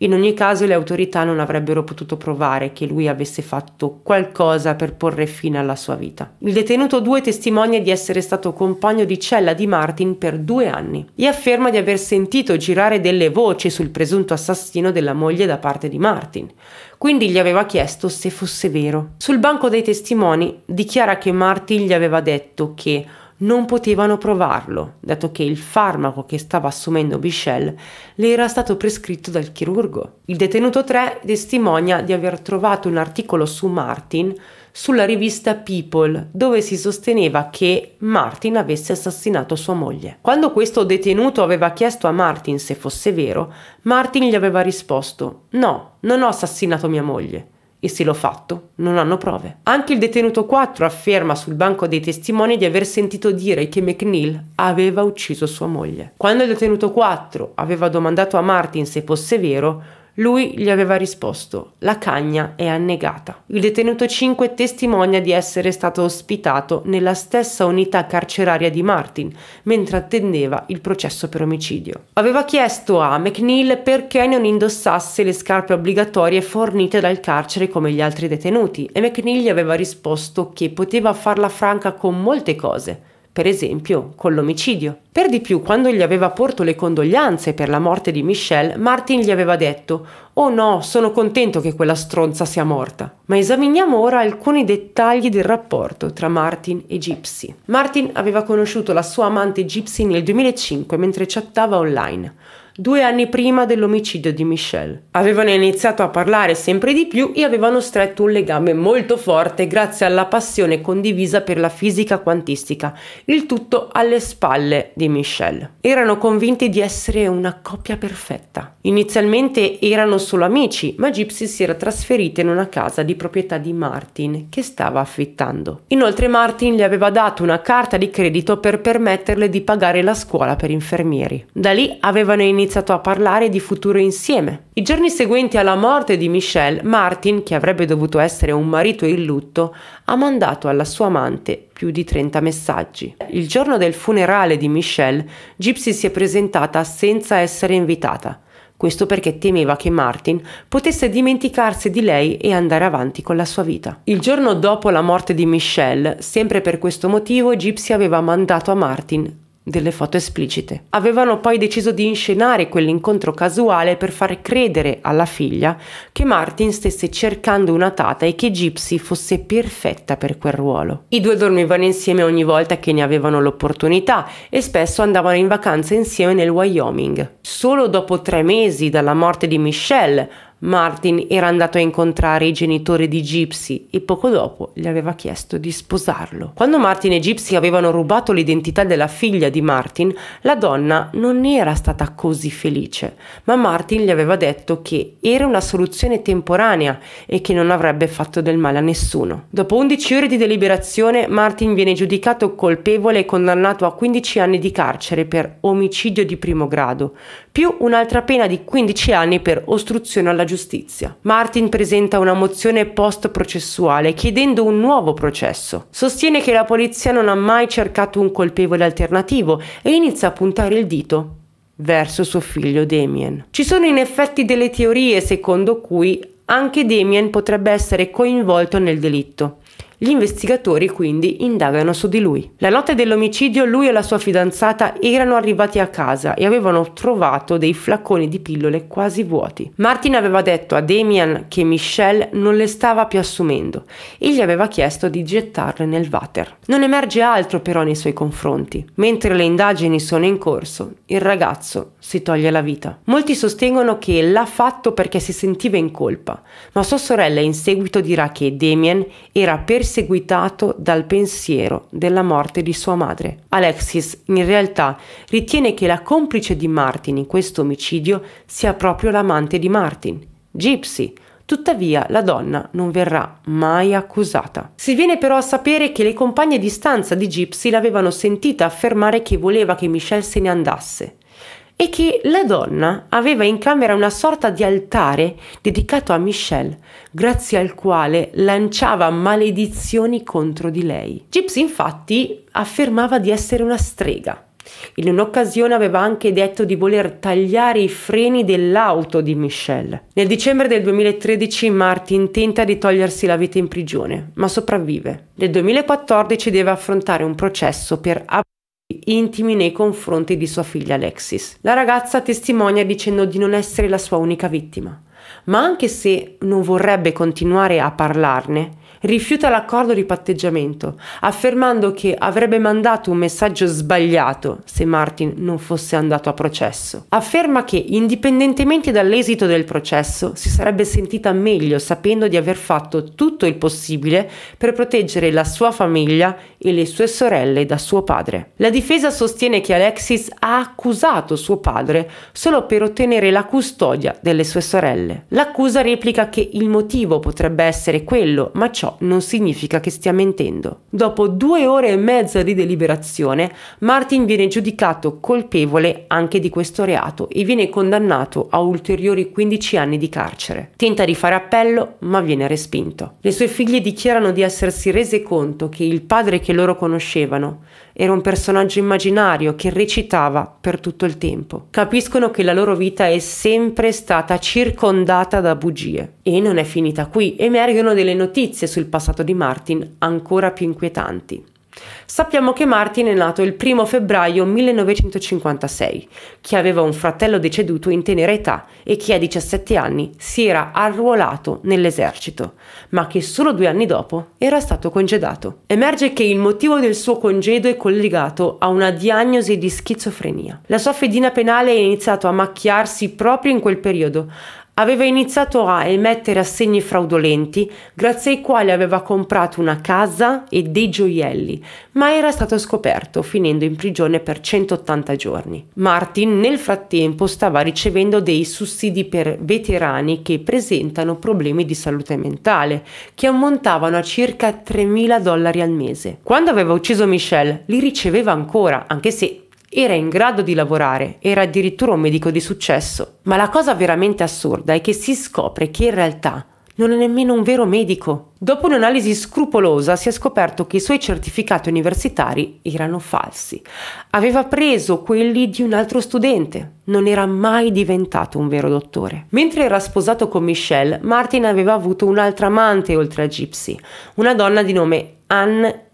In ogni caso le autorità non avrebbero potuto provare che lui avesse fatto qualcosa per porre fine alla sua vita. Il detenuto 2 testimonia di essere stato compagno di cella di Martin per due anni e afferma di aver sentito girare delle voci sul presunto assassino della moglie da parte di Martin, quindi gli aveva chiesto se fosse vero. Sul banco dei testimoni dichiara che Martin gli aveva detto che non potevano provarlo, dato che il farmaco che stava assumendo Bichel le era stato prescritto dal chirurgo. Il detenuto 3 testimonia di aver trovato un articolo su Martin sulla rivista People, dove si sosteneva che Martin avesse assassinato sua moglie. Quando questo detenuto aveva chiesto a Martin se fosse vero, Martin gli aveva risposto: No, non ho assassinato mia moglie e se l'ho fatto non hanno prove. Anche il detenuto 4 afferma sul banco dei testimoni di aver sentito dire che McNeil aveva ucciso sua moglie. Quando il detenuto 4 aveva domandato a Martin se fosse vero, lui gli aveva risposto: La cagna è annegata. Il detenuto 5 testimonia di essere stato ospitato nella stessa unità carceraria di Martin mentre attendeva il processo per omicidio. Aveva chiesto a McNeil perché non indossasse le scarpe obbligatorie fornite dal carcere come gli altri detenuti e McNeil gli aveva risposto che poteva farla franca con molte cose per esempio con l'omicidio. Per di più, quando gli aveva porto le condoglianze per la morte di Michelle, Martin gli aveva detto Oh no, sono contento che quella stronza sia morta. Ma esaminiamo ora alcuni dettagli del rapporto tra Martin e Gypsy. Martin aveva conosciuto la sua amante Gypsy nel 2005 mentre chattava online due anni prima dell'omicidio di Michelle. Avevano iniziato a parlare sempre di più e avevano stretto un legame molto forte grazie alla passione condivisa per la fisica quantistica, il tutto alle spalle di Michelle. Erano convinti di essere una coppia perfetta. Inizialmente erano solo amici, ma Gypsy si era trasferita in una casa di proprietà di Martin che stava affittando. Inoltre Martin gli aveva dato una carta di credito per permetterle di pagare la scuola per infermieri. Da lì avevano iniziato iniziato a parlare di futuro insieme. I giorni seguenti alla morte di Michelle, Martin, che avrebbe dovuto essere un marito in lutto, ha mandato alla sua amante più di 30 messaggi. Il giorno del funerale di Michelle, Gypsy si è presentata senza essere invitata. Questo perché temeva che Martin potesse dimenticarsi di lei e andare avanti con la sua vita. Il giorno dopo la morte di Michelle, sempre per questo motivo, Gypsy aveva mandato a Martin delle foto esplicite. Avevano poi deciso di inscenare quell'incontro casuale per far credere alla figlia che Martin stesse cercando una tata e che Gypsy fosse perfetta per quel ruolo. I due dormivano insieme ogni volta che ne avevano l'opportunità e spesso andavano in vacanza insieme nel Wyoming. Solo dopo tre mesi dalla morte di Michelle, Martin era andato a incontrare i genitori di Gypsy e poco dopo gli aveva chiesto di sposarlo. Quando Martin e Gypsy avevano rubato l'identità della figlia di Martin, la donna non era stata così felice, ma Martin gli aveva detto che era una soluzione temporanea e che non avrebbe fatto del male a nessuno. Dopo 11 ore di deliberazione, Martin viene giudicato colpevole e condannato a 15 anni di carcere per omicidio di primo grado, più un'altra pena di 15 anni per ostruzione alla giustizia. Martin presenta una mozione post-processuale chiedendo un nuovo processo. Sostiene che la polizia non ha mai cercato un colpevole alternativo e inizia a puntare il dito verso suo figlio Damien. Ci sono in effetti delle teorie secondo cui anche Damien potrebbe essere coinvolto nel delitto. Gli investigatori quindi indagano su di lui. La notte dell'omicidio lui e la sua fidanzata erano arrivati a casa e avevano trovato dei flacconi di pillole quasi vuoti. Martin aveva detto a Damian che Michelle non le stava più assumendo e gli aveva chiesto di gettarle nel water. Non emerge altro però nei suoi confronti. Mentre le indagini sono in corso, il ragazzo si toglie la vita. Molti sostengono che l'ha fatto perché si sentiva in colpa, ma sua sorella in seguito dirà che Damien era perseguitato dal pensiero della morte di sua madre. Alexis in realtà ritiene che la complice di Martin in questo omicidio sia proprio l'amante di Martin, Gypsy, Tuttavia la donna non verrà mai accusata. Si viene però a sapere che le compagne di stanza di Gypsy l'avevano sentita affermare che voleva che Michelle se ne andasse e che la donna aveva in camera una sorta di altare dedicato a Michelle, grazie al quale lanciava maledizioni contro di lei. Gypsy infatti affermava di essere una strega. In un'occasione aveva anche detto di voler tagliare i freni dell'auto di Michelle. Nel dicembre del 2013 Martin tenta di togliersi la vita in prigione, ma sopravvive. Nel 2014 deve affrontare un processo per intimi nei confronti di sua figlia Alexis. La ragazza testimonia dicendo di non essere la sua unica vittima, ma anche se non vorrebbe continuare a parlarne, rifiuta l'accordo di patteggiamento, affermando che avrebbe mandato un messaggio sbagliato se Martin non fosse andato a processo. Afferma che, indipendentemente dall'esito del processo, si sarebbe sentita meglio sapendo di aver fatto tutto il possibile per proteggere la sua famiglia e le sue sorelle da suo padre. La difesa sostiene che Alexis ha accusato suo padre solo per ottenere la custodia delle sue sorelle. L'accusa replica che il motivo potrebbe essere quello, ma ciò non significa che stia mentendo. Dopo due ore e mezza di deliberazione, Martin viene giudicato colpevole anche di questo reato e viene condannato a ulteriori 15 anni di carcere. Tenta di fare appello, ma viene respinto. Le sue figlie dichiarano di essersi rese conto che il padre che che loro conoscevano. Era un personaggio immaginario che recitava per tutto il tempo. Capiscono che la loro vita è sempre stata circondata da bugie. E non è finita qui, emergono delle notizie sul passato di Martin ancora più inquietanti. Sappiamo che Martin è nato il 1 febbraio 1956, che aveva un fratello deceduto in tenera età e che a 17 anni si era arruolato nell'esercito, ma che solo due anni dopo era stato congedato. Emerge che il motivo del suo congedo è collegato a una diagnosi di schizofrenia. La sua fedina penale è iniziato a macchiarsi proprio in quel periodo, aveva iniziato a emettere assegni fraudolenti grazie ai quali aveva comprato una casa e dei gioielli, ma era stato scoperto finendo in prigione per 180 giorni. Martin nel frattempo stava ricevendo dei sussidi per veterani che presentano problemi di salute mentale, che ammontavano a circa 3.000 dollari al mese. Quando aveva ucciso Michelle li riceveva ancora, anche se era in grado di lavorare, era addirittura un medico di successo, ma la cosa veramente assurda è che si scopre che in realtà non è nemmeno un vero medico. Dopo un'analisi scrupolosa si è scoperto che i suoi certificati universitari erano falsi. Aveva preso quelli di un altro studente, non era mai diventato un vero dottore. Mentre era sposato con Michelle, Martin aveva avuto un'altra amante oltre a Gypsy, una donna di nome Anne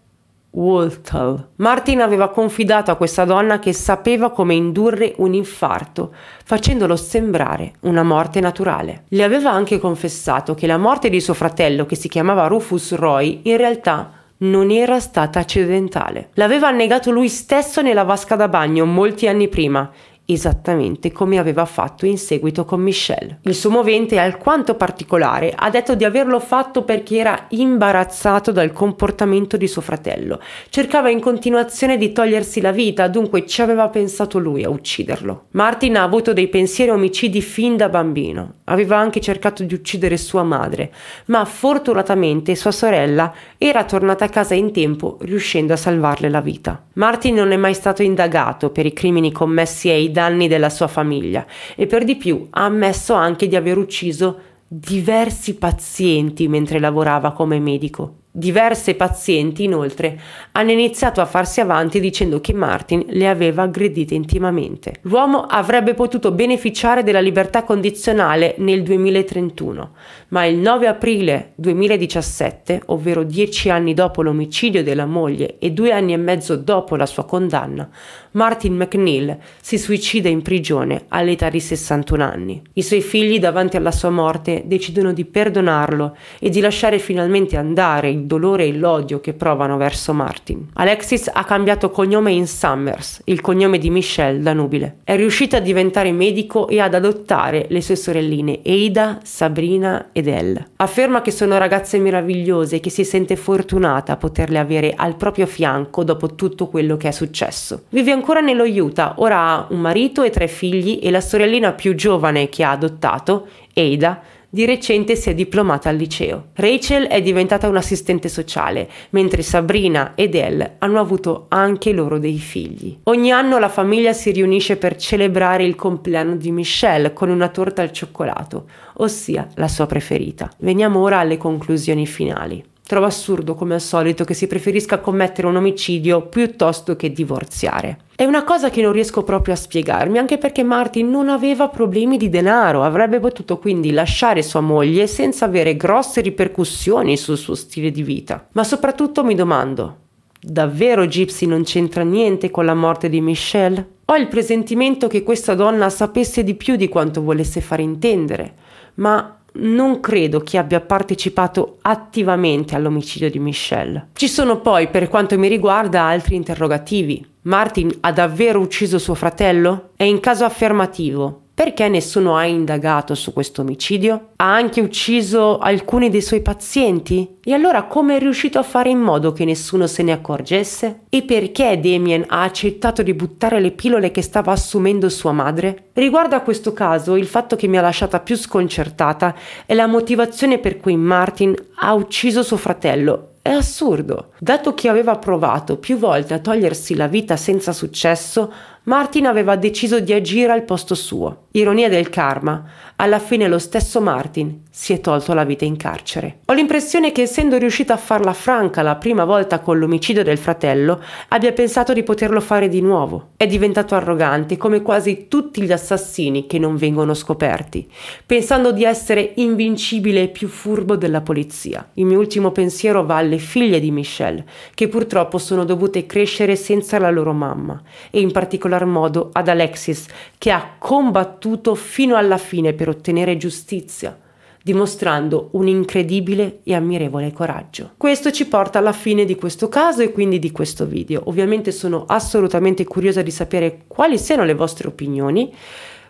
Walthall. Martin aveva confidato a questa donna che sapeva come indurre un infarto, facendolo sembrare una morte naturale. Le aveva anche confessato che la morte di suo fratello, che si chiamava Rufus Roy, in realtà non era stata accidentale. L'aveva annegato lui stesso nella vasca da bagno molti anni prima esattamente come aveva fatto in seguito con Michelle. Il suo movente è alquanto particolare, ha detto di averlo fatto perché era imbarazzato dal comportamento di suo fratello, cercava in continuazione di togliersi la vita, dunque ci aveva pensato lui a ucciderlo. Martin ha avuto dei pensieri omicidi fin da bambino, aveva anche cercato di uccidere sua madre, ma fortunatamente sua sorella era tornata a casa in tempo riuscendo a salvarle la vita. Martin non è mai stato indagato per i crimini commessi ai Ada danni della sua famiglia e per di più ha ammesso anche di aver ucciso diversi pazienti mentre lavorava come medico. Diverse pazienti, inoltre, hanno iniziato a farsi avanti dicendo che Martin le aveva aggredite intimamente. L'uomo avrebbe potuto beneficiare della libertà condizionale nel 2031, ma il 9 aprile 2017, ovvero dieci anni dopo l'omicidio della moglie e due anni e mezzo dopo la sua condanna, Martin McNeil si suicida in prigione all'età di 61 anni. I suoi figli, davanti alla sua morte, decidono di perdonarlo e di lasciare finalmente andare il dolore e l'odio che provano verso Martin. Alexis ha cambiato cognome in Summers, il cognome di Michelle da nubile. È riuscita a diventare medico e ad adottare le sue sorelline Ada, Sabrina ed Elle. Afferma che sono ragazze meravigliose e che si sente fortunata a poterle avere al proprio fianco dopo tutto quello che è successo. Vive ancora nello Utah, ora ha un marito e tre figli e la sorellina più giovane che ha adottato, Ada, di recente si è diplomata al liceo. Rachel è diventata un'assistente sociale, mentre Sabrina ed Elle hanno avuto anche loro dei figli. Ogni anno la famiglia si riunisce per celebrare il compleanno di Michelle con una torta al cioccolato, ossia la sua preferita. Veniamo ora alle conclusioni finali. Trovo assurdo, come al solito, che si preferisca commettere un omicidio piuttosto che divorziare. È una cosa che non riesco proprio a spiegarmi, anche perché Martin non aveva problemi di denaro, avrebbe potuto quindi lasciare sua moglie senza avere grosse ripercussioni sul suo stile di vita. Ma soprattutto mi domando, davvero Gypsy non c'entra niente con la morte di Michelle? Ho il presentimento che questa donna sapesse di più di quanto volesse far intendere, ma non credo che abbia partecipato attivamente all'omicidio di Michelle. Ci sono poi, per quanto mi riguarda, altri interrogativi. Martin ha davvero ucciso suo fratello? È in caso affermativo, perché nessuno ha indagato su questo omicidio? Ha anche ucciso alcuni dei suoi pazienti? E allora come è riuscito a fare in modo che nessuno se ne accorgesse? E perché Damien ha accettato di buttare le pillole che stava assumendo sua madre? Riguardo a questo caso, il fatto che mi ha lasciata più sconcertata è la motivazione per cui Martin ha ucciso suo fratello è assurdo. Dato che aveva provato più volte a togliersi la vita senza successo, Martin aveva deciso di agire al posto suo. Ironia del karma, alla fine lo stesso Martin si è tolto la vita in carcere. Ho l'impressione che essendo riuscito a farla franca la prima volta con l'omicidio del fratello, abbia pensato di poterlo fare di nuovo. È diventato arrogante come quasi tutti gli assassini che non vengono scoperti, pensando di essere invincibile e più furbo della polizia. Il mio ultimo pensiero va alle figlie di Michelle, che purtroppo sono dovute crescere senza la loro mamma e in particolare particolar modo ad Alexis, che ha combattuto fino alla fine per ottenere giustizia dimostrando un incredibile e ammirevole coraggio. Questo ci porta alla fine di questo caso e quindi di questo video. Ovviamente sono assolutamente curiosa di sapere quali siano le vostre opinioni.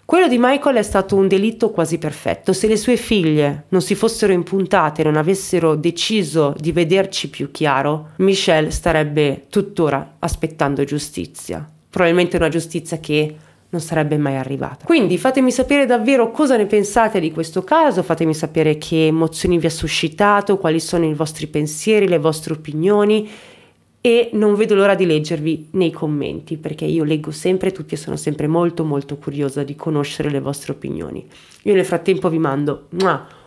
Quello di Michael è stato un delitto quasi perfetto. Se le sue figlie non si fossero impuntate, e non avessero deciso di vederci più chiaro, Michelle starebbe tuttora aspettando giustizia probabilmente una giustizia che non sarebbe mai arrivata. Quindi fatemi sapere davvero cosa ne pensate di questo caso, fatemi sapere che emozioni vi ha suscitato, quali sono i vostri pensieri, le vostre opinioni e non vedo l'ora di leggervi nei commenti perché io leggo sempre tutti e sono sempre molto molto curiosa di conoscere le vostre opinioni. Io nel frattempo vi mando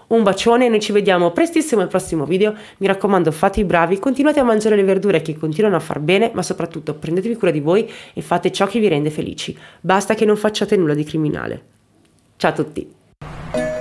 un bacione e noi ci vediamo prestissimo al prossimo video. Mi raccomando, fate i bravi, continuate a mangiare le verdure che continuano a far bene, ma soprattutto prendetevi cura di voi e fate ciò che vi rende felici. Basta che non facciate nulla di criminale. Ciao a tutti!